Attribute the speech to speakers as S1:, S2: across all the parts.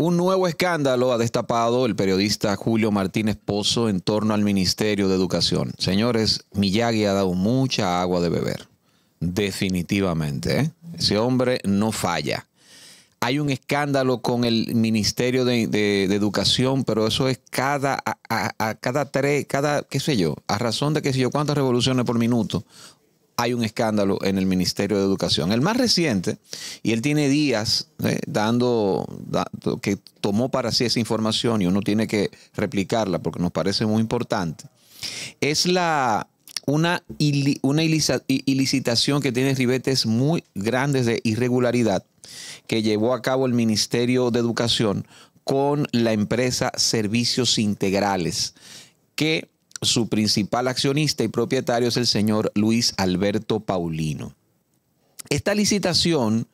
S1: Un nuevo escándalo ha destapado el periodista Julio Martínez Pozo en torno al Ministerio de Educación. Señores, Miyagi ha dado mucha agua de beber. Definitivamente. ¿eh? Ese hombre no falla. Hay un escándalo con el Ministerio de, Educación, pero eso es cada, a, cada tres, cada, qué sé yo, a razón de qué sé yo, cuántas revoluciones por minuto hay un escándalo en el Ministerio de Educación. El más reciente, y él tiene días eh, dando, que tomó para sí esa información y uno tiene que replicarla porque nos parece muy importante, es la una, una ilicitación que tiene ribetes muy grandes de irregularidad que llevó a cabo el Ministerio de Educación con la empresa Servicios Integrales, que su principal accionista y propietario es el señor Luis Alberto Paulino. Esta licitación,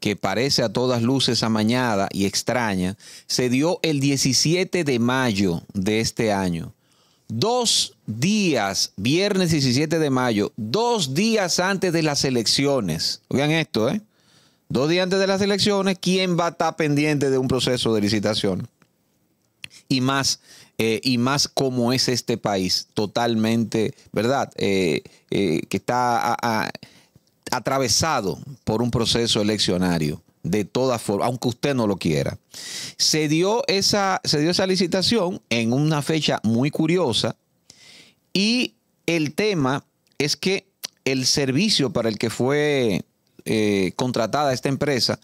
S1: que parece a todas luces amañada y extraña, se dio el 17 de mayo de este año. Dos días, viernes 17 de mayo, dos días antes de las elecciones. Oigan esto, ¿eh? Dos días antes de las elecciones, ¿quién va a estar pendiente de un proceso de licitación? Y más eh, y más como es este país, totalmente, ¿verdad? Eh, eh, que está atravesado por un proceso eleccionario, de todas formas, aunque usted no lo quiera. Se dio, esa, se dio esa licitación en una fecha muy curiosa y el tema es que el servicio para el que fue contratada esta empresa,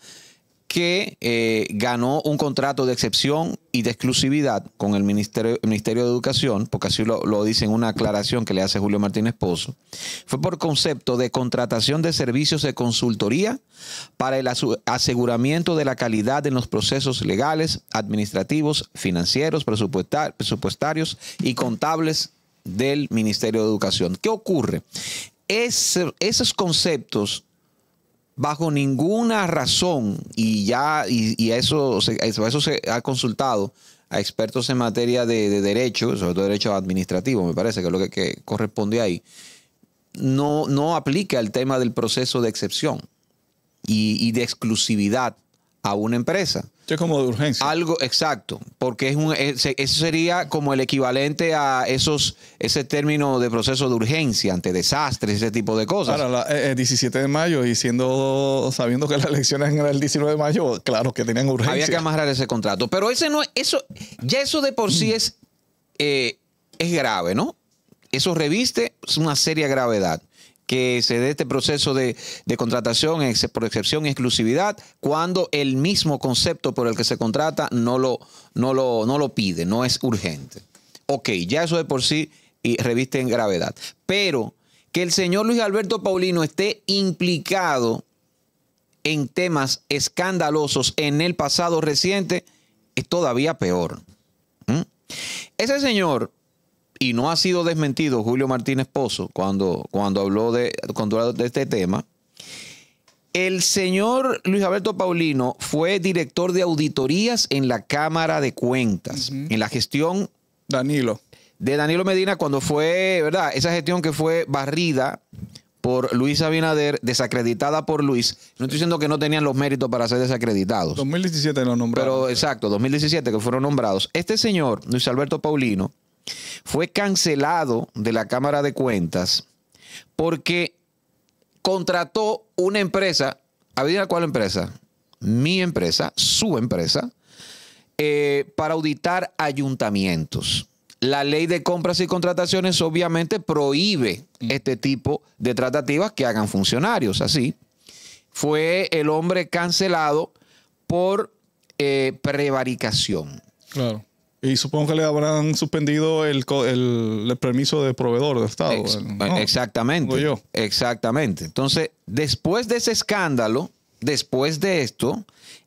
S1: que eh, ganó un contrato de excepción y de exclusividad con el Ministerio, Ministerio de Educación, porque así lo, dice en una aclaración que le hace Julio Martínez Pozo, fue por concepto de contratación de servicios de consultoría para el aseguramiento de la calidad en los procesos legales, administrativos, financieros, presupuestarios y contables del Ministerio de Educación. ¿Qué ocurre? Es, esos conceptos bajo ninguna razón, y ya, y, eso, se, eso se ha consultado a expertos en materia de, derecho, sobre todo derecho administrativo, me parece que es lo que, corresponde ahí, no, no aplica el tema del proceso de excepción y de exclusividad a una empresa. es como de urgencia. Algo, exacto, porque es un, eso sería como el equivalente a esos, ese término de proceso de urgencia ante desastres, ese tipo de cosas.
S2: Claro, el 17 de mayo y siendo, sabiendo que las elecciones eran el 19 de mayo, claro que tenían urgencia. Había que
S1: amarrar ese contrato, pero ese no, eso, ya eso de por sí es, eh, es grave, ¿no? Eso reviste una seria gravedad que se dé este proceso de, contratación por excepción y exclusividad cuando el mismo concepto por el que se contrata no lo, no no lo pide, no es urgente. Ok, ya eso de por sí y reviste en gravedad. Pero que el señor Luis Alberto Paulino esté implicado en temas escandalosos en el pasado reciente es todavía peor. ¿Mm? Ese señor y no ha sido desmentido Julio Martínez Pozo cuando, cuando habló de, de este tema. El señor Luis Alberto Paulino fue director de auditorías en la Cámara de Cuentas, en la gestión Danilo. de Danilo Medina cuando fue, ¿verdad? Esa gestión que fue barrida por Luis Abinader, desacreditada por Luis. No estoy diciendo que no tenían los méritos para ser desacreditados. 2017 lo nombraron. Pero exacto, 2017 que fueron nombrados. Este señor, Luis Alberto Paulino, fue cancelado de la Cámara de Cuentas porque contrató una empresa, la cuál empresa? Mi empresa, su empresa, eh, para auditar ayuntamientos. La ley de compras y contrataciones obviamente prohíbe este tipo de tratativas que hagan funcionarios. Así fue el hombre cancelado por eh, prevaricación.
S2: Claro. Y supongo que le habrán suspendido el, permiso de proveedor de Estado. Eh,
S1: exactamente. Yo. Exactamente. Entonces, después de ese escándalo, después de esto,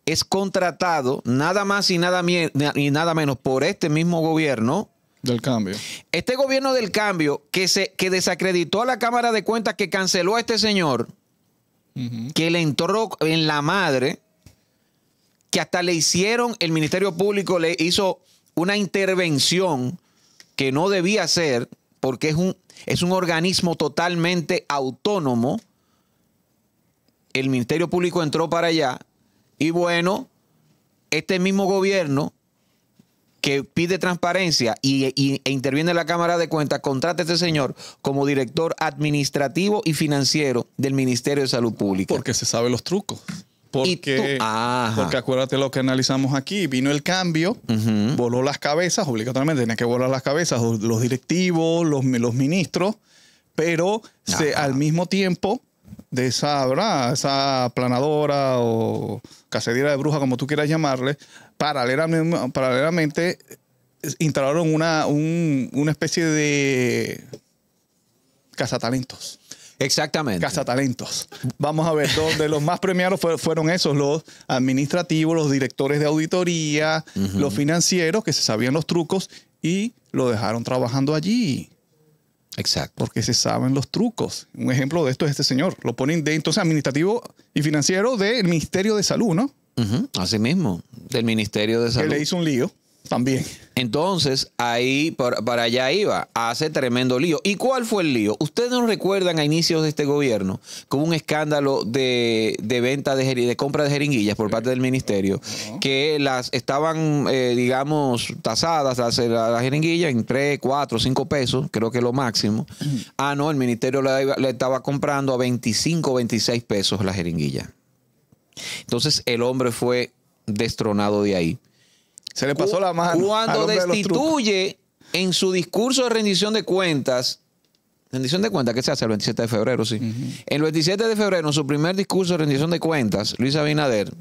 S1: es contratado nada más y nada, menos por este mismo gobierno. Del cambio. Este gobierno del cambio que, se, que desacreditó a la Cámara de Cuentas, que canceló a este señor, que le entró en la madre, que hasta le hicieron, el Ministerio Público le hizo una intervención que no debía ser, porque es un, es un organismo totalmente autónomo. El Ministerio Público entró para allá y bueno, este mismo gobierno que pide transparencia y, e interviene en la Cámara de Cuentas, contrata a este señor como director administrativo y financiero del Ministerio de Salud Pública. Porque se sabe los trucos.
S2: Porque, porque acuérdate lo que analizamos aquí, vino el cambio, voló las cabezas, obligatoriamente tenía que volar las cabezas, los directivos, los, los ministros, pero al mismo tiempo de esa, esa planadora o casería de bruja, como tú quieras llamarle, paralelamente, paralelamente instalaron una, una especie de cazatalentos. Exactamente. Casa Talentos. Vamos a ver, donde los más premiados fueron esos, los administrativos, los directores de auditoría, los financieros que se sabían los trucos y lo dejaron trabajando allí. Exacto. Porque se saben los trucos. Un ejemplo de esto es este señor. Lo ponen de entonces administrativo y financiero del Ministerio de Salud, ¿no? Así mismo,
S1: del Ministerio de Salud. Que le hizo un lío. También. Entonces, ahí, para, allá iba, hace tremendo lío. ¿Y cuál fue el lío? Ustedes no recuerdan a inicios de este gobierno con un escándalo de, venta de, de compra de jeringuillas por parte del ministerio, que las estaban, eh, digamos, tasadas las, eh, las, jeringuillas en 3, 4, 5 pesos, creo que lo máximo. Ah, no, el ministerio le, estaba comprando a 25, 26 pesos la jeringuilla. Entonces, el hombre fue destronado de ahí. Se le pasó la mano. Cuando destituye en su discurso de rendición de cuentas, rendición de cuentas ¿qué se hace el 27 de febrero, sí. El 27 de febrero, en su primer discurso de rendición de cuentas, Luis Abinader,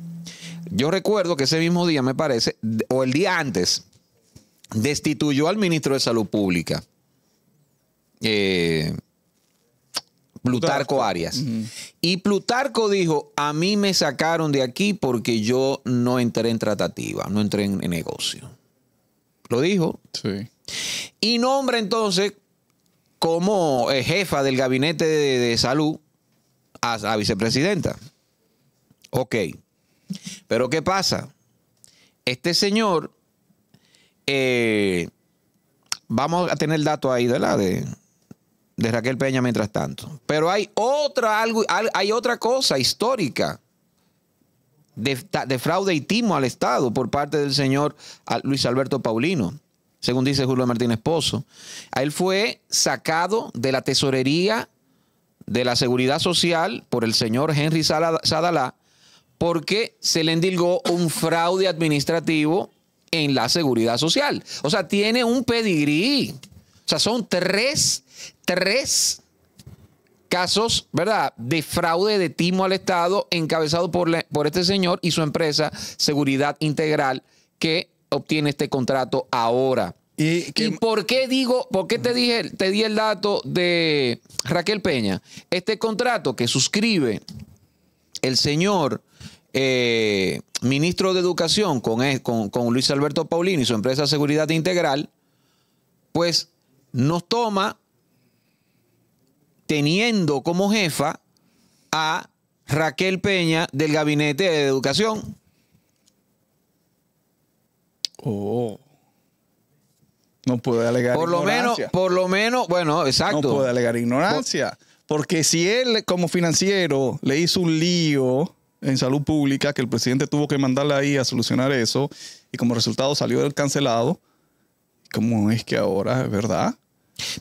S1: yo recuerdo que ese mismo día, me parece, o el día antes, destituyó al ministro de Salud Pública. Eh, Plutarco Arias. Y Plutarco dijo, a mí me sacaron de aquí porque yo no entré en tratativa, no entré en, negocio. Lo dijo. Sí. Y nombra entonces como eh, jefa del gabinete de, salud a la vicepresidenta. Ok. Pero ¿qué pasa? Este señor, eh, vamos a tener datos ahí, ¿verdad? De, de Raquel Peña mientras tanto. Pero hay otra, algo, hay otra cosa histórica de, fraude y timo al Estado por parte del señor Luis Alberto Paulino, según dice Julio Martínez Pozo. Él fue sacado de la tesorería de la seguridad social por el señor Henry Sadalá porque se le endilgó un fraude administrativo en la seguridad social. O sea, tiene un pedigrí. O sea, son tres, tres casos, ¿verdad?, de fraude de timo al Estado encabezado por, por este señor y su empresa Seguridad Integral que obtiene este contrato ahora. ¿Y, por qué digo, por qué te dije, te di el dato de Raquel Peña? Este contrato que suscribe el señor eh, ministro de Educación con, con, con Luis Alberto Paulino y su empresa Seguridad Integral, pues nos toma teniendo como jefa a Raquel Peña del Gabinete de Educación.
S2: Oh. No puede alegar por ignorancia. lo Menos, por lo menos, bueno, exacto. No puede alegar ignorancia. porque si él, como financiero, le hizo un lío en salud pública, que el presidente tuvo que mandarle ahí a solucionar eso, y como resultado salió del cancelado, ¿cómo es que ahora, verdad?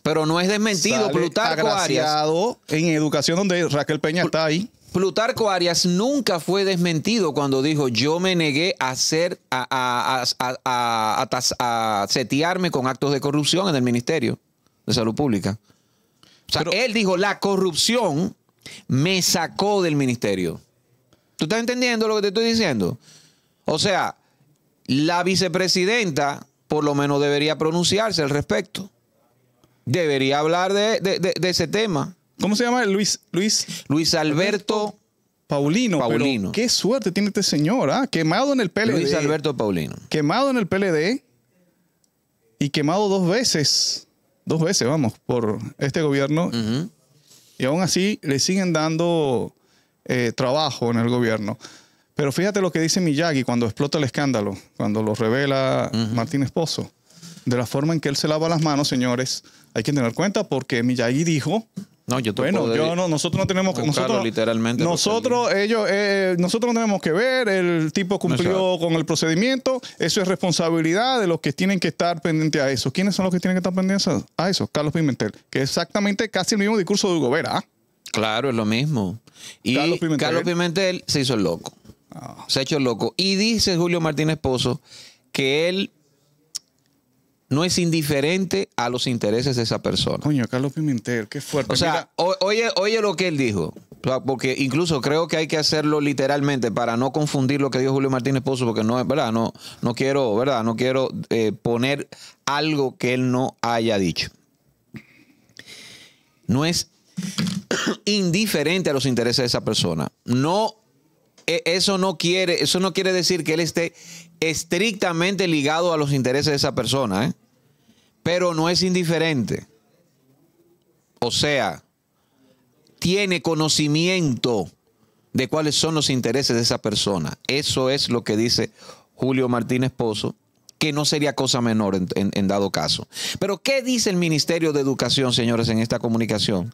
S2: Pero no es desmentido, Plutarco Arias.
S1: En educación, donde Raquel Peña está ahí. Plutarco Arias nunca fue desmentido cuando dijo yo me negué a hacer a, setearme con actos de corrupción en el Ministerio de Salud Pública. O sea, él dijo la corrupción me sacó del ministerio. ¿Tú estás entendiendo lo que te estoy diciendo? O sea, la vicepresidenta por lo menos debería pronunciarse al respecto debería hablar de, ese
S2: tema. ¿Cómo se llama? Luis, Luis. Luis Alberto. Paulino, Paulino. qué suerte tiene este señor, ¿ah? Quemado en el PLD. Luis Alberto Paulino. Quemado en el PLD y quemado dos veces, dos veces, vamos, por este gobierno. Y aún así le siguen dando eh, trabajo en el gobierno. Pero fíjate lo que dice Miyagi cuando explota el escándalo, cuando lo revela Martín Esposo. De la forma en que él se lava las manos, señores, hay que tener cuenta porque Miyagi dijo no, yo bueno, no, nosotros no tenemos que nosotros, literalmente nosotros ellos eh, nosotros no tenemos que ver, el tipo cumplió con el procedimiento, eso es responsabilidad de los que tienen que estar pendientes a eso. ¿Quiénes son los que tienen que estar pendientes a eso? Carlos Pimentel, que es exactamente casi el
S1: mismo discurso de Hugo Vera. ¿ah? Claro, es lo mismo. Y Carlos Pimentel, se hizo loco. Ah. Se ha hecho loco. Y dice Julio Martínez Pozo que él no es indiferente a los intereses de esa persona. Coño, Carlos Pimentel, qué fuerte. O sea, oye, oye lo que él dijo, porque incluso creo que hay que hacerlo literalmente para no confundir lo que dijo Julio Martínez Pozo, porque no es verdad, no, no quiero, ¿verdad? No quiero eh, poner algo que él no haya dicho. No es indiferente a los intereses de esa persona. No, e, eso no quiere, eso no quiere decir que él esté estrictamente ligado a los intereses de esa persona. ¿eh? pero no es indiferente. O sea, tiene conocimiento de cuáles son los intereses de esa persona. Eso es lo que dice Julio Martínez Pozo, que no sería cosa menor en, dado caso. Pero ¿qué dice el Ministerio de Educación, señores, en esta comunicación?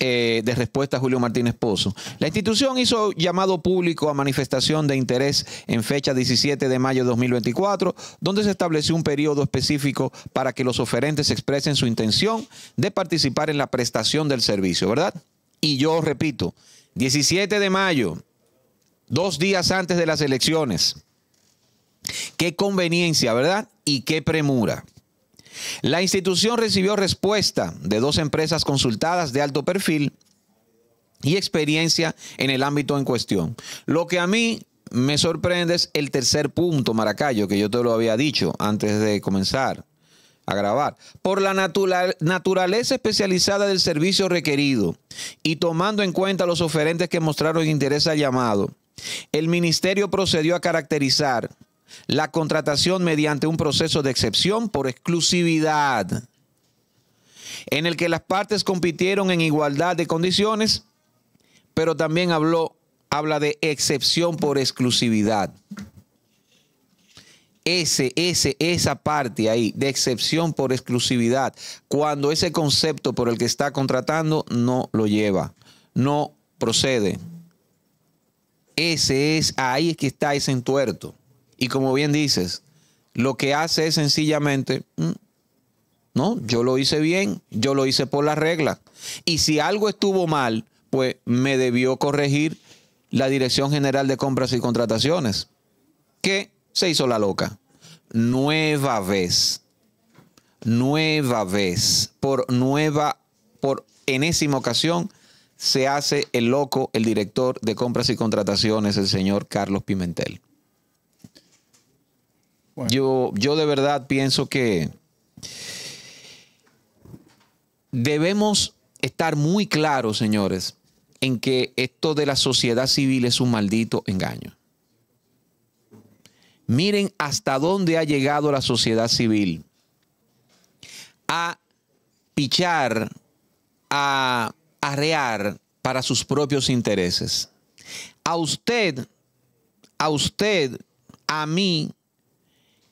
S1: Eh, de respuesta Julio Martínez Pozo. La institución hizo llamado público a manifestación de interés en fecha 17 de mayo de 2024, donde se estableció un periodo específico para que los oferentes expresen su intención de participar en la prestación del servicio, ¿verdad? Y yo repito, 17 de mayo, dos días antes de las elecciones. Qué conveniencia, ¿verdad? Y qué premura. La institución recibió respuesta de dos empresas consultadas de alto perfil y experiencia en el ámbito en cuestión. Lo que a mí me sorprende es el tercer punto, Maracayo, que yo te lo había dicho antes de comenzar a grabar. Por la naturaleza especializada del servicio requerido y tomando en cuenta los oferentes que mostraron interés al llamado, el ministerio procedió a caracterizar la contratación mediante un proceso de excepción por exclusividad, en el que las partes compitieron en igualdad de condiciones, pero también habló, habla de excepción por exclusividad. Ese, ese, esa parte ahí de excepción por exclusividad, cuando ese concepto por el que está contratando no lo lleva, no procede. Ese es, ahí es que está ese entuerto. Y como bien dices, lo que hace es sencillamente, mm, no, yo lo hice bien, yo lo hice por la regla. Y si algo estuvo mal, pues me debió corregir la Dirección General de Compras y Contrataciones, que se hizo la loca. Nueva vez, nueva vez, por nueva, por enésima ocasión, se hace el loco el director de compras y contrataciones, el señor Carlos Pimentel. Yo, yo de verdad pienso que debemos estar muy claros, señores, en que esto de la sociedad civil es un maldito engaño. Miren hasta dónde ha llegado la sociedad civil a pichar, a arrear para sus propios intereses. A usted, a usted, a mí,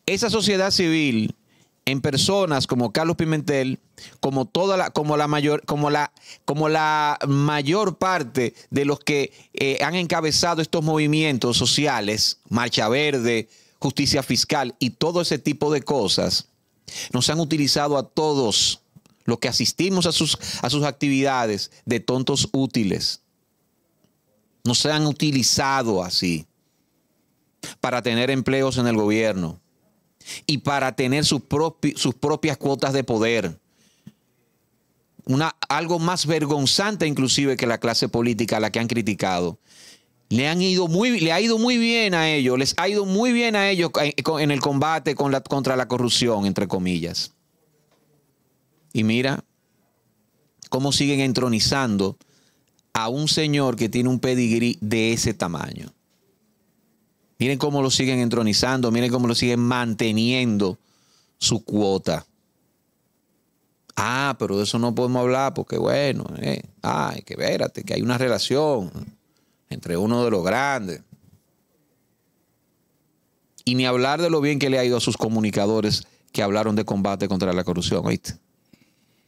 S1: esa sociedad civil en personas como Carlos Pimentel, como toda la, como la mayor, como la, como la mayor parte de los que eh, han encabezado estos movimientos sociales, Marcha Verde, Justicia Fiscal y todo ese tipo de cosas, nos han utilizado a todos los que asistimos a sus, a sus actividades de tontos útiles. Nos han utilizado así para tener empleos en el gobierno y para tener sus, propias cuotas de poder. Una, algo más vergonzante inclusive que la clase política a la que han criticado. Le, han ido muy, le ha ido muy bien a ellos, les ha ido muy bien a ellos en el combate con la, contra la corrupción, entre comillas. Y mira cómo siguen entronizando a un señor que tiene un pedigrí de ese tamaño. Miren cómo lo siguen entronizando, miren cómo lo siguen manteniendo su cuota. Ah, pero de eso no podemos hablar porque bueno, hay eh, que ver que hay una relación entre uno de los grandes. Y ni hablar de lo bien que le ha ido a sus comunicadores que hablaron de combate contra la corrupción, ¿oíste?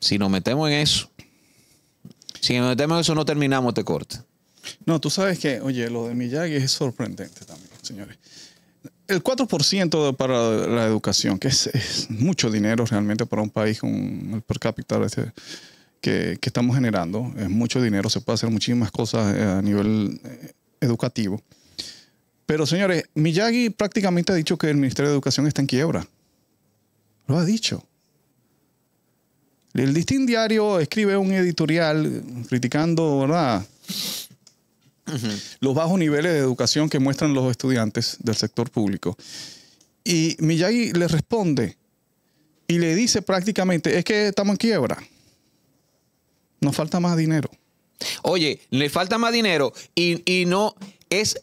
S1: Si nos metemos en eso, si nos metemos en eso no terminamos este corte.
S2: No, tú sabes que, oye, lo de Miyagi es sorprendente también señores. El 4% para la educación, que es, mucho dinero realmente para un país con el per cápita este, que, estamos generando, es mucho dinero, se puede hacer muchísimas cosas eh, a nivel eh, educativo. Pero señores, Miyagi prácticamente ha dicho que el Ministerio de Educación está en quiebra. Lo ha dicho. El Distin Diario escribe un editorial criticando, ¿verdad? los bajos niveles de educación que muestran los estudiantes del sector público. Y Miyagi le responde y le dice prácticamente, es que estamos en quiebra, nos falta más dinero.
S1: Oye, le falta más dinero y, no es...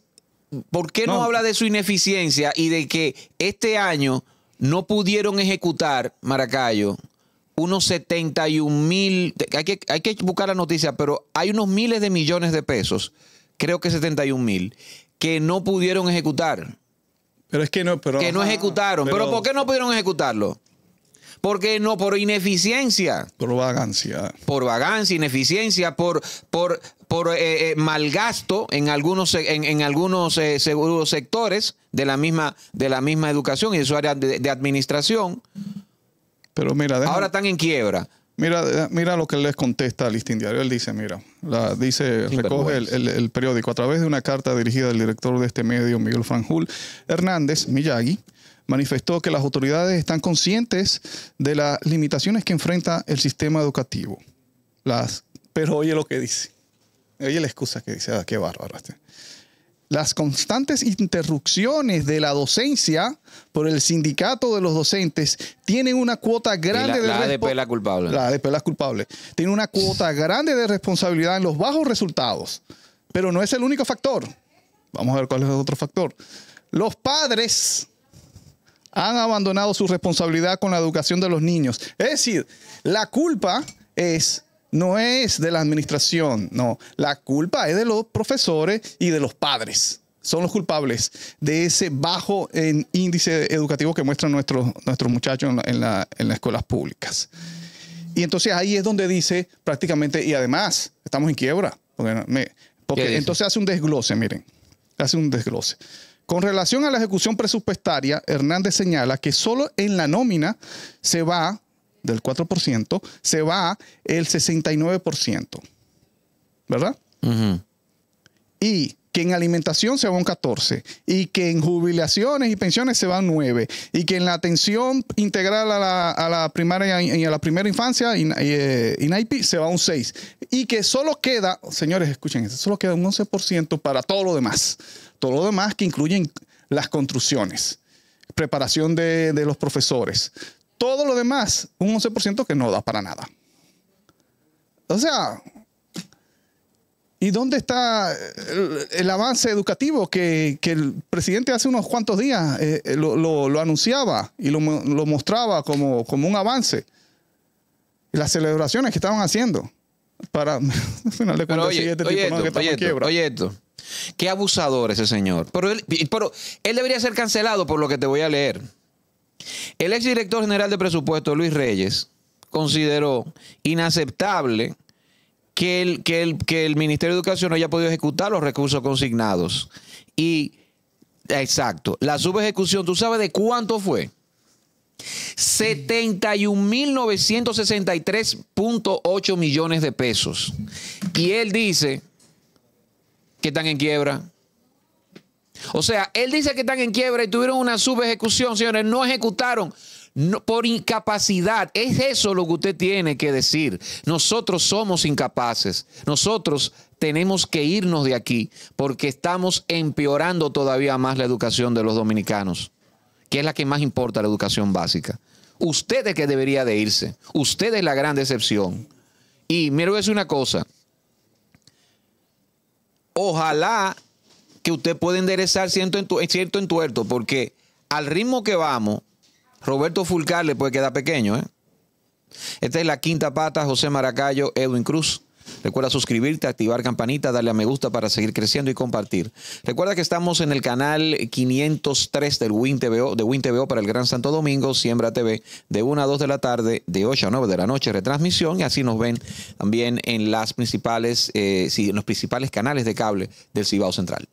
S1: ¿Por qué no. habla de su ineficiencia y de que este año no pudieron ejecutar, Maracayo, unos 71 mil, que, hay que buscar la noticia, pero hay unos miles de millones de pesos creo que 71 mil, que no pudieron ejecutar. Pero es que no, pero, Que no ejecutaron. Pero, ¿por qué no pudieron ejecutarlo? Porque no, por ineficiencia.
S2: Por vagancia.
S1: Por vagancia, ineficiencia, por, por, por eh, eh, malgasto en algunos, en, algunos eh, seguros sectores de la, misma, de la misma educación y de su área de, administración.
S2: Pero mira, ahora están en quiebra. Mira, lo que les contesta al listín diario. Él dice, mira, dice, recoge el, periódico a través de una carta dirigida al director de este medio, Miguel Franjul Hernández Miyagi, manifestó que las autoridades están conscientes de las limitaciones que enfrenta el sistema educativo. Las, pero oye lo que dice. Oye la excusa que dice, ah, qué bárbaro este las constantes interrupciones de la docencia por el sindicato de los docentes tienen una cuota grande de la culpable. La la culpable. Tiene una cuota grande de responsabilidad en los bajos resultados, pero no es el único factor. Vamos a ver cuál es el otro factor. Los padres han abandonado su responsabilidad con la educación de los niños. Es decir, la culpa es no es de la administración, no, la culpa es de los profesores y de los padres. Son los culpables de ese bajo en índice educativo que muestran nuestros, nuestros muchachos en, las escuelas públicas. Y entonces ahí es donde dice prácticamente, y además, estamos en quiebra. Porque, porque entonces hace un desglose, miren, hace un desglose. Con relación a la ejecución presupuestaria, Hernández señala que solo en la nómina se va del 4%, se va el 69%, ¿verdad? Y que en alimentación se va un 14, y que en jubilaciones y pensiones se va un 9, y que en la atención integral a la, primaria y a la primera infancia, y eh, se va un 6, y que solo queda, señores, escuchen esto, solo queda un 11% para todo lo demás, todo lo demás que incluyen las construcciones, preparación de, de los profesores, todo lo demás, un 11% que no da para nada. O sea, ¿y dónde está el, avance educativo que, el presidente hace unos cuantos días eh, eh, lo, anunciaba y lo, mostraba como, un avance? Las celebraciones que estaban haciendo para final oye, este que
S1: Qué abusador ese señor. pero él debería ser cancelado por lo que te voy a leer. El exdirector general de presupuesto, Luis Reyes, consideró inaceptable que el, que el, que el Ministerio de Educación no haya podido ejecutar los recursos consignados. Y, exacto, la subejecución, ¿tú sabes de cuánto fue? 71.963.8 millones de pesos. Y él dice que están en quiebra. O sea, él dice que están en quiebra y tuvieron una subejecución, señores, no ejecutaron. por incapacidad. Es eso lo que usted tiene que decir. Nosotros somos incapaces. Nosotros tenemos que irnos de aquí porque estamos empeorando todavía más la educación de los dominicanos, que es la que más importa, la educación básica. Usted es que debería de irse. Usted es la gran decepción. Y mire, es una cosa. Ojalá que usted puede enderezar cierto, cierto entuerto, porque al ritmo que vamos, Roberto Fulcar le puede quedar pequeño. ¿eh? Esta es la quinta pata, José Maracayo, Edwin Cruz. Recuerda suscribirte, activar campanita, darle a me gusta para seguir creciendo y compartir. Recuerda que estamos en el canal 503 del Win de Win para el Gran Santo Domingo, Siembra TV, de 1 a 2 de la tarde, de 8 a 9 de la noche, retransmisión. Y así nos ven también en, las principales, eh, en los principales canales de cable del Cibao Central.